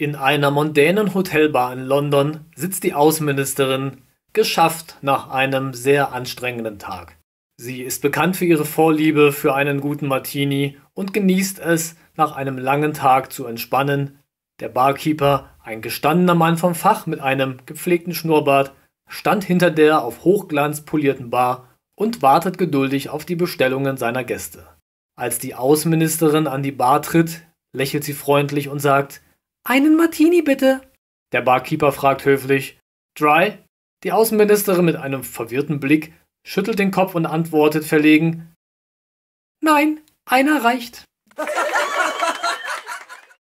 In einer mondänen Hotelbar in London sitzt die Außenministerin, geschafft nach einem sehr anstrengenden Tag. Sie ist bekannt für ihre Vorliebe für einen guten Martini und genießt es, nach einem langen Tag zu entspannen. Der Barkeeper, ein gestandener Mann vom Fach mit einem gepflegten Schnurrbart, stand hinter der auf Hochglanz polierten Bar und wartet geduldig auf die Bestellungen seiner Gäste. Als die Außenministerin an die Bar tritt, lächelt sie freundlich und sagt, einen Martini bitte. Der Barkeeper fragt höflich, Dry? Die Außenministerin mit einem verwirrten Blick schüttelt den Kopf und antwortet verlegen, Nein, einer reicht.